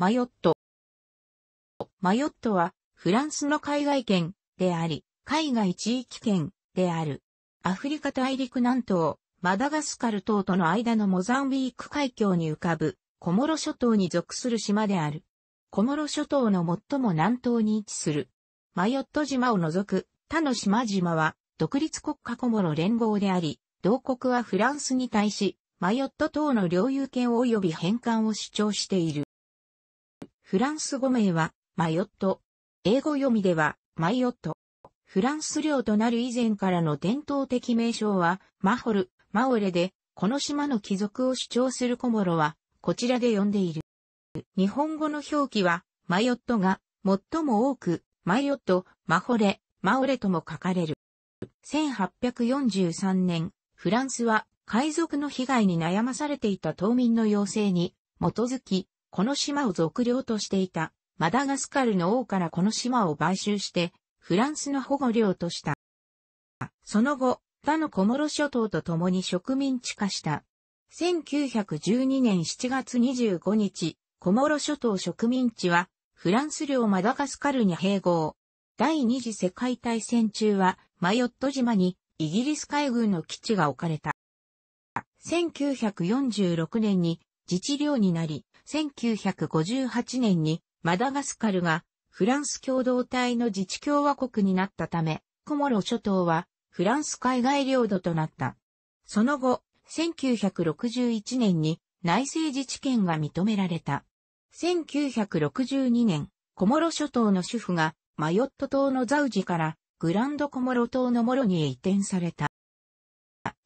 マヨット。マヨットは、フランスの海外圏であり、海外地域圏である。アフリカ大陸南東、マダガスカル島との間のモザンビーク海峡に浮かぶ、コモロ諸島に属する島である。コモロ諸島の最も南東に位置する。マヨット島を除く他の島々は独立国家コモロ連合であり、同国はフランスに対し、マヨット島の領有権及び返還を主張している。フランス語名は、マヨット。英語読みでは、マイオット。フランス領となる以前からの伝統的名称は、マホル、マオレで、この島の貴族を主張するコモロは、こちらで呼んでいる。日本語の表記は、マヨットが、最も多く、マヨット、マホレ、マオレとも書かれる。1843年、フランスは海賊の被害に悩まされていた島民の要請に基づき、この島を属領としていた、マダガスカルの王からこの島を買収して、フランスの保護領とした。その後、他の小諸諸島と共に植民地化した。1912年7月25日、小諸諸島植民地は、フランス領マダガスカルに併合。第二次世界大戦中は、マヨット島にイギリス海軍の基地が置かれた。1946年に自治領になり、1958年にマダガスカルがフランス共同体の自治共和国になったため、コモロ諸島はフランス海外領土となった。その後、1961年に内政自治権が認められた。1962年、コモロ諸島の主婦がマヨット島のザウジからグランドコモロ島のモロに移転された。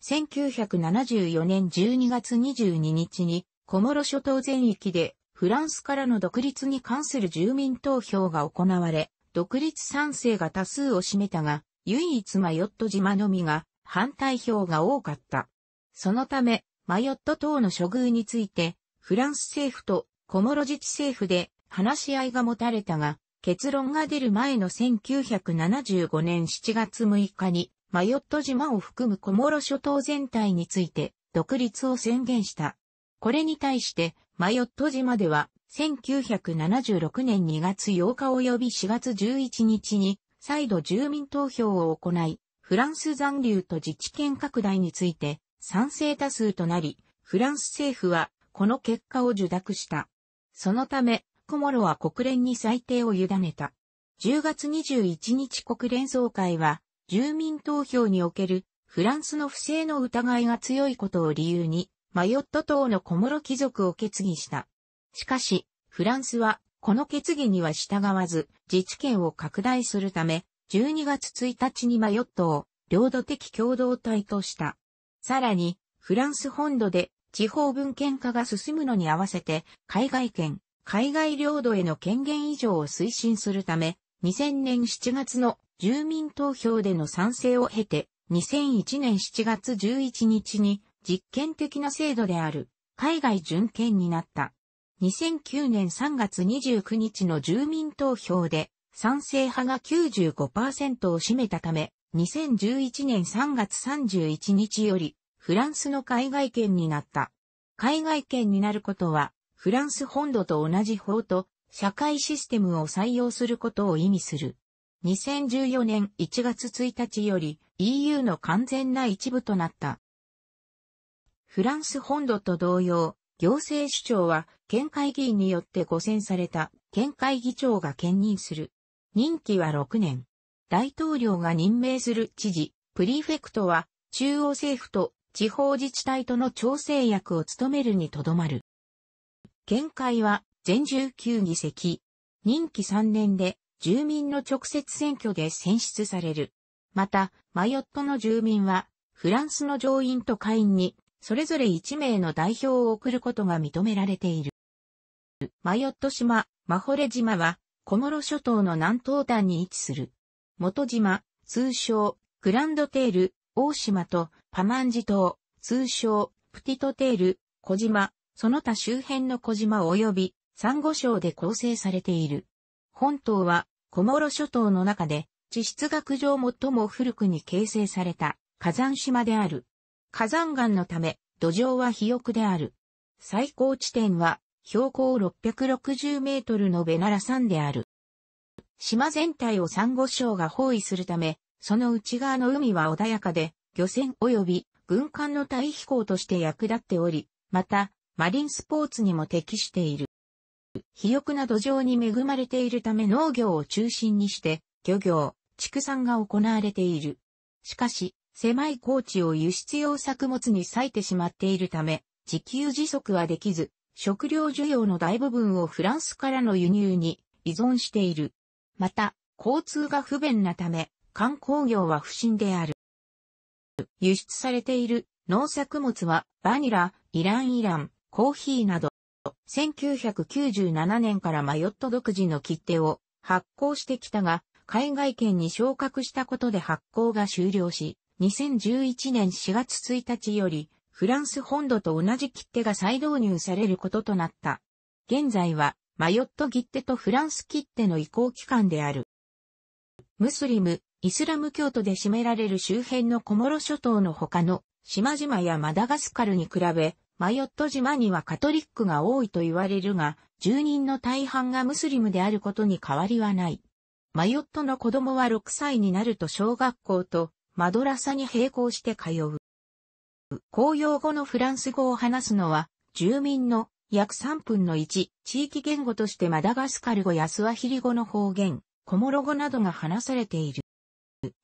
1974年12月22日に小諸諸島全域でフランスからの独立に関する住民投票が行われ、独立賛成が多数を占めたが、唯一マヨット島のみが反対票が多かった。そのため、マヨット島の処遇について、フランス政府と小諸自治政府で話し合いが持たれたが、結論が出る前の1975年7月6日に、マヨット島を含む小諸諸島全体について独立を宣言した。これに対して、マヨット島では、1976年2月8日及び4月11日に、再度住民投票を行い、フランス残留と自治権拡大について、賛成多数となり、フランス政府は、この結果を受諾した。そのため、コモロは国連に裁定を委ねた。10月21日国連総会は、住民投票におけるフランスの不正の疑いが強いことを理由に、マヨット島の小室貴族を決議した。しかし、フランスは、この決議には従わず、自治権を拡大するため、12月1日にマヨットを領土的共同体とした。さらに、フランス本土で地方文献化が進むのに合わせて、海外権、海外領土への権限以上を推進するため、2000年7月の住民投票での賛成を経て、2001年7月11日に実験的な制度である、海外準権になった。2009年3月29日の住民投票で、賛成派が95%を占めたため、2011年3月31日より、フランスの海外圏になった。海外圏になることは、フランス本土と同じ法と社会システムを採用することを意味する。2014年1月1日より EU の完全な一部となった。フランス本土と同様、行政首長は県会議員によって誤選された県会議長が兼任する。任期は6年。大統領が任命する知事、プリフェクトは中央政府と地方自治体との調整役を務めるにとどまる。県会は全19議席。任期3年で住民の直接選挙で選出される。また、マヨットの住民はフランスの上院と下院にそれぞれ1名の代表を送ることが認められている。マヨット島、マホレ島は、小諸諸島の南東端に位置する。元島、通称、グランドテール、大島と、パマンジ島、通称、プティトテール、小島、その他周辺の小島及び、サンゴ礁で構成されている。本島は、小諸諸島の中で、地質学上最も古くに形成された火山島である。火山岩のため、土壌は肥沃である。最高地点は、標高660メートルのベナラ山である。島全体をサンゴ礁が包囲するため、その内側の海は穏やかで、漁船及び軍艦の対飛行として役立っており、また、マリンスポーツにも適している。肥沃な土壌に恵まれているため農業を中心にして、漁業、畜産が行われている。しかし、狭い高地を輸出用作物に割いてしまっているため、自給自足はできず、食料需要の大部分をフランスからの輸入に依存している。また、交通が不便なため、観光業は不振である。輸出されている農作物はバニラ、イランイラン、コーヒーなど、1997年からマヨット独自の切手を発行してきたが、海外圏に昇格したことで発行が終了し、2011年4月1日より、フランス本土と同じ切手が再導入されることとなった。現在は、マヨット切手とフランス切手の移行期間である。ムスリム、イスラム教徒で占められる周辺の小諸諸島の他の島々やマダガスカルに比べ、マヨット島にはカトリックが多いと言われるが、住人の大半がムスリムであることに変わりはない。マヨットの子供は6歳になると小学校とマドラサに並行して通う。公用語のフランス語を話すのは、住民の約3分の1、地域言語としてマダガスカル語やスワヒリ語の方言、コモロ語などが話されている。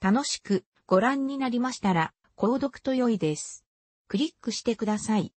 楽しくご覧になりましたら、購読と良いです。クリックしてください。